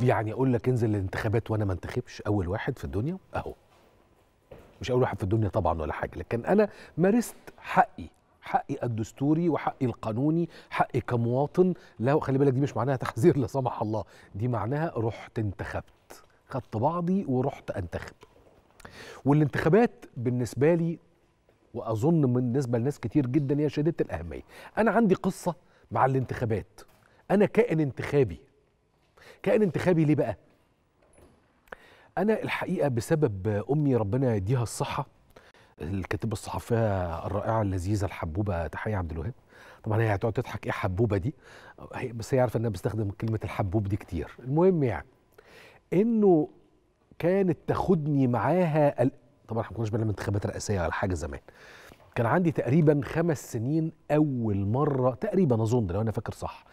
يعني اقول لك انزل الانتخابات وانا ما انتخبش اول واحد في الدنيا اهو مش اول واحد في الدنيا طبعا ولا حاجه لكن انا مارست حقي حقي الدستوري وحقي القانوني حقي كمواطن لا خلي بالك دي مش معناها تحذير لا سمح الله دي معناها رحت انتخبت خدت بعضي ورحت انتخب والانتخابات بالنسبه لي واظن بالنسبه لناس كتير جدا هي شديده الاهميه انا عندي قصه مع الانتخابات انا كائن انتخابي كائن انتخابي ليه بقى انا الحقيقه بسبب امي ربنا يديها الصحه الكاتبه الصحفيه الرائعه اللذيذه الحبوبه تحيه عبد الوهاب طبعا هي هتقعد تضحك ايه حبوبه دي بس هي عارفه ان انا بستخدم كلمه الحبوب دي كتير المهم يعني انه كانت تاخدني معاها ال... طبعا احنا ما كناش بنعمل انتخابات رئاسيه ولا حاجه زمان كان عندي تقريبا خمس سنين اول مره تقريبا اظن لو انا فاكر صح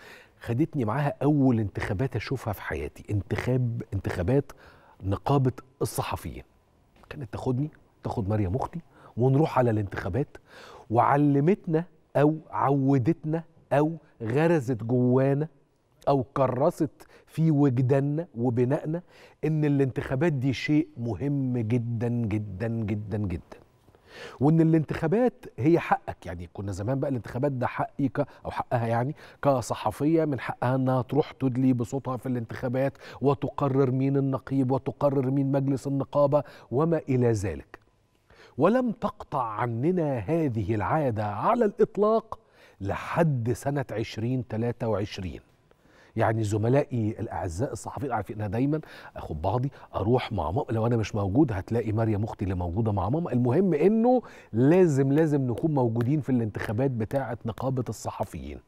خدتني معاها اول انتخابات اشوفها في حياتي انتخاب انتخابات نقابه الصحفيين كانت تاخدني تاخد مريم اختي ونروح على الانتخابات وعلمتنا او عودتنا او غرزت جوانا او كرست في وجداننا وبنائنا ان الانتخابات دي شيء مهم جدا جدا جدا جدا وان الانتخابات هي حقك يعني كنا زمان بقى الانتخابات ده حقي او حقها يعني كصحفيه من حقها انها تروح تدلي بصوتها في الانتخابات وتقرر مين النقيب وتقرر مين مجلس النقابه وما الى ذلك ولم تقطع عننا هذه العاده على الاطلاق لحد سنه 2023 يعني زملائي الاعزاء الصحفيين عارفين انا دايما اخد بعضي اروح مع ماما لو انا مش موجود هتلاقي مريم اختي اللي موجوده مع ماما المهم انه لازم لازم نكون موجودين في الانتخابات بتاعه نقابه الصحفيين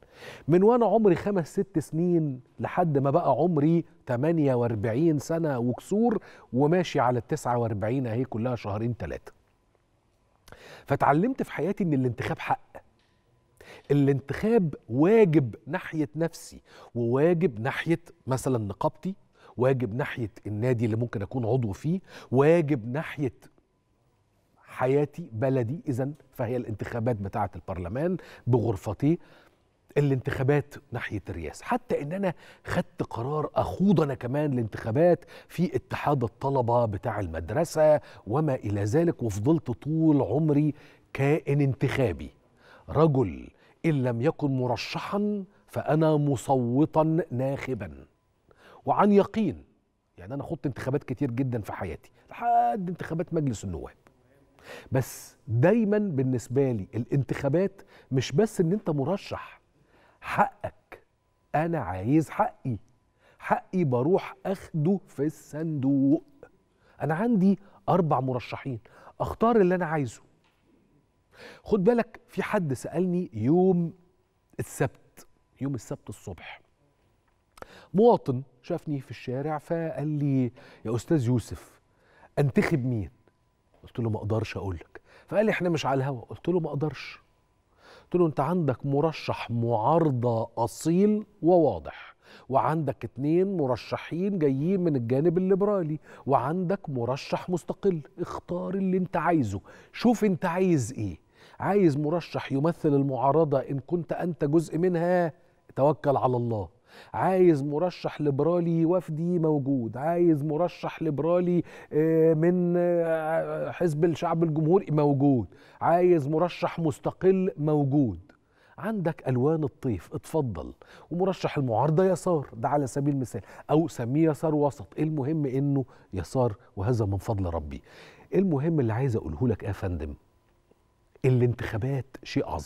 من وانا عمري خمس ست سنين لحد ما بقى عمري 48 سنه وكسور وماشي على ال 49 اهي كلها شهرين ثلاثه فتعلمت في حياتي ان الانتخاب حق الانتخاب واجب ناحيه نفسي وواجب ناحيه مثلا نقابتي واجب ناحيه النادي اللي ممكن اكون عضو فيه واجب ناحيه حياتي بلدي اذا فهي الانتخابات بتاعه البرلمان بغرفتي الانتخابات ناحيه الرئاسه حتى ان انا خدت قرار اخوض انا كمان الانتخابات في اتحاد الطلبه بتاع المدرسه وما الى ذلك وفضلت طول عمري كائن انتخابي رجل إن لم يكن مرشحا فأنا مصوتا ناخبا وعن يقين يعني أنا خضت انتخابات كتير جدا في حياتي لحد انتخابات مجلس النواب بس دايما بالنسبة لي الانتخابات مش بس إن أنت مرشح حقك أنا عايز حقي حقي بروح أخده في الصندوق أنا عندي أربع مرشحين أختار اللي أنا عايزه خد بالك في حد سالني يوم السبت يوم السبت الصبح مواطن شافني في الشارع فقال لي يا استاذ يوسف انتخب مين قلت له ما اقدرش اقول لك فقال لي احنا مش على الهوا قلت له ما اقدرش قلت له انت عندك مرشح معارضه اصيل وواضح وعندك اتنين مرشحين جايين من الجانب الليبرالي وعندك مرشح مستقل اختار اللي انت عايزه شوف انت عايز ايه عايز مرشح يمثل المعارضه ان كنت انت جزء منها توكل على الله عايز مرشح ليبرالي وفدي موجود عايز مرشح ليبرالي آه، من آه، حزب الشعب الجمهوري موجود عايز مرشح مستقل موجود عندك الوان الطيف اتفضل ومرشح المعارضه يسار ده على سبيل المثال او سميه يسار وسط المهم انه يسار وهذا من فضل ربي المهم اللي عايز اقوله لك يا فندم الانتخابات شيء عظيم